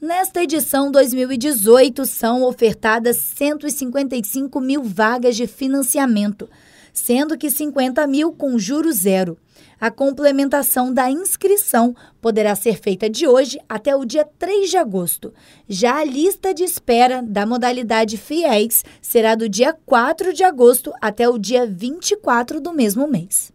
Nesta edição 2018, são ofertadas 155 mil vagas de financiamento, sendo que 50 mil com juro zero. A complementação da inscrição poderá ser feita de hoje até o dia 3 de agosto. Já a lista de espera da modalidade FIEX será do dia 4 de agosto até o dia 24 do mesmo mês.